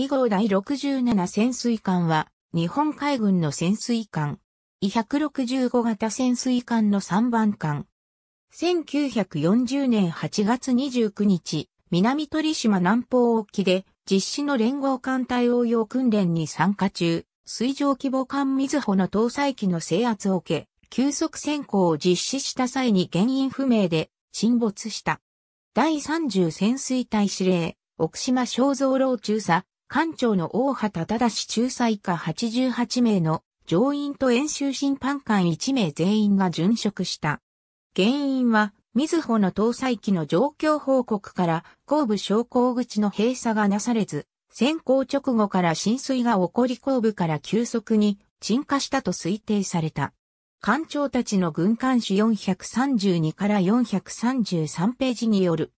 以後第67潜水艦は、日本海軍の潜水艦。E165 型潜水艦の3番艦。1940年8月29日、南鳥島南方沖で実施の連合艦隊応用訓練に参加中、水上規模艦水穂の搭載機の制圧を受け、急速潜航を実施した際に原因不明で沈没した。第30潜水隊司令、奥島正造老中佐、艦長の大畑忠仲裁下88名の上院と演習審判官1名全員が殉職した。原因は、水穂の搭載機の状況報告から後部昇降口の閉鎖がなされず、先行直後から浸水が起こり後部から急速に沈下したと推定された。艦長たちの軍艦種432から433ページによる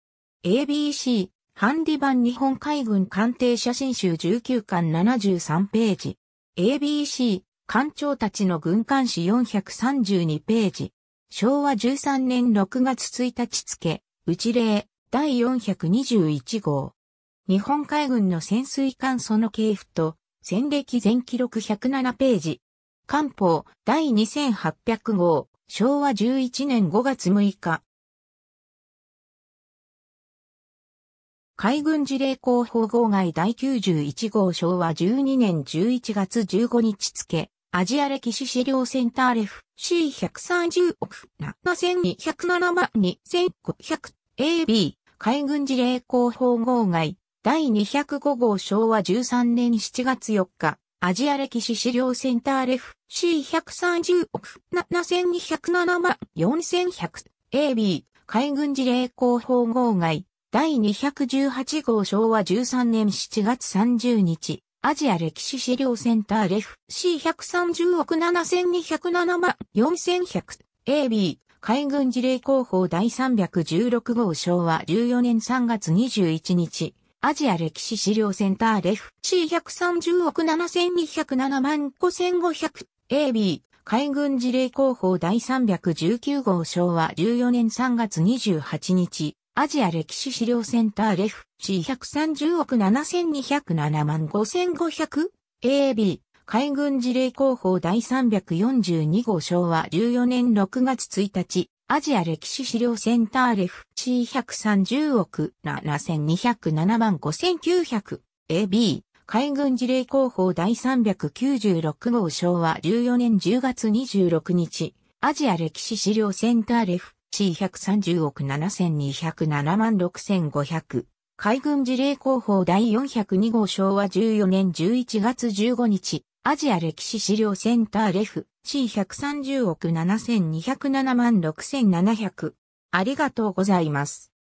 ABC ハンディ版日本海軍艦艇写真集19巻73ページ。ABC、艦長たちの軍艦誌432ページ。昭和13年6月1日付、内例、第421号。日本海軍の潜水艦その系譜と、戦歴全記録107ページ。艦報、第2800号、昭和11年5月6日。海軍事例広報号外第91号昭和12年11月15日付、アジア歴史資料センターレフ C130 億7207万2500 AB 海軍事例広報号外第205号昭和13年7月4日アジア歴史資料センターレフ C130 億7207万4100 AB 海軍事例広報号外第218号昭和13年7月30日、アジア歴史資料センターレフ C130 億7207万4100 AB 海軍事例広報第316号昭和14年3月21日、アジア歴史資料センターレフ C130 億7207万5500 AB 海軍事例広報第319号昭和14年3月28日、アジア歴史資料センターレフ C130 億7207万 5500AB 海軍事例広報第342号昭和14年6月1日アジア歴史資料センターレフ C130 億7207万 5900AB 海軍事例広報第396号昭和14年10月26日アジア歴史資料センターレフ C130 億7207万6500。海軍事例広報第402号昭和14年11月15日。アジア歴史資料センターレフ C130 億7207万6700。ありがとうございます。